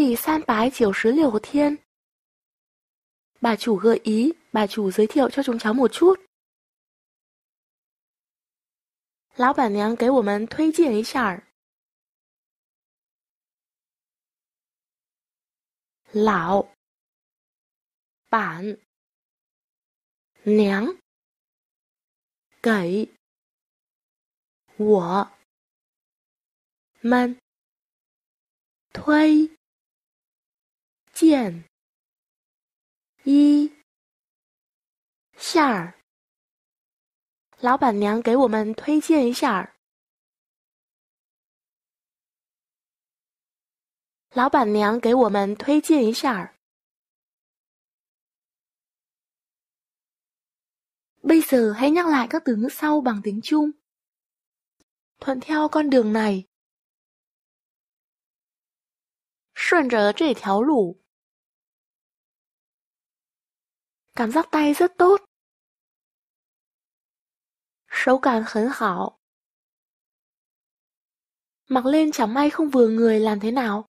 第三百九十六天。Bà chủ gợi ý, bà chủ giới thiệu cho chúng cháu một chút. Lão 老板娘给我们推荐一下。老板娘给我们推见。一。馅儿。老板娘给我们推荐一下老板娘给我们推荐一下 Bây giờ hãy nhắc lại các từ ngữ sau bằng tiếng Trung. Thuận theo con đường này. 顺着这条路。cảm giác tay rất tốt. cảm mặc lên chẳng may không vừa người làm thế nào?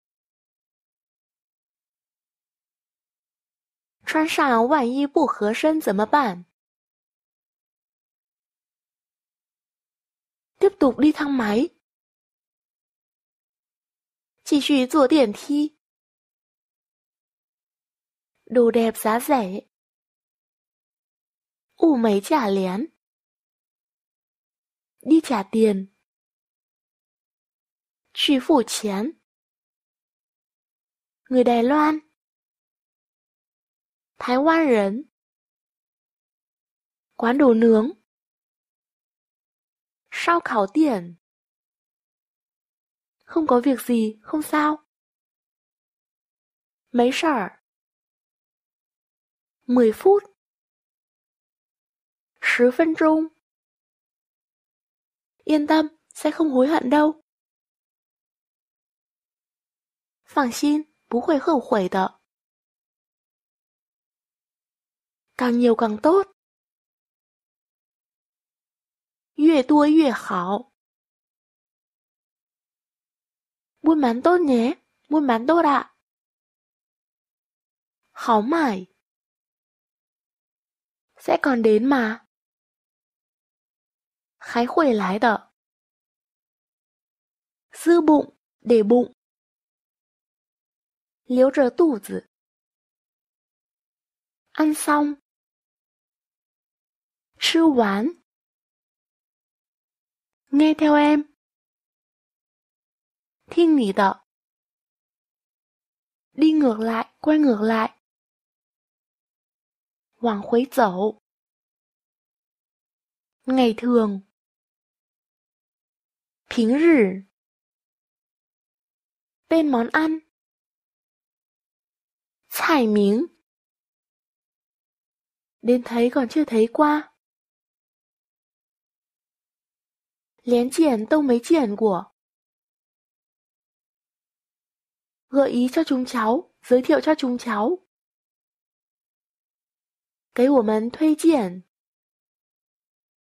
tiếp tục đi thang máy. đồ đẹp giá rẻ ủ mấy trả lén. Đi trả tiền. Truy phủ chén. Người Đài Loan. Thái Quan Rấn. Quán đồ nướng. Sao khảo tiền. Không có việc gì, không sao. Mấy sở. mười phút 十分钟 yên tâm, sẽ không hối hận đâu. 放心，不会后悔的。càng nhiều càng tốt. 越多越好。buôn bán tốt nhé, buôn bán tốt ạ. khó mải. Sẽ còn đến mà. 还会来的。giữ bụng để bụng，留着肚子。ăn xong，吃完。nghe theo em，听你的。đi ngược lại, quay ngược lại. 往回走。ngày thường 平日 Tên món ăn 菜名 Đến thấy còn chưa thấy qua Lén triển tông mấy triển của Gợi ý cho chúng cháu, giới thiệu cho chúng cháu 给我们推荐。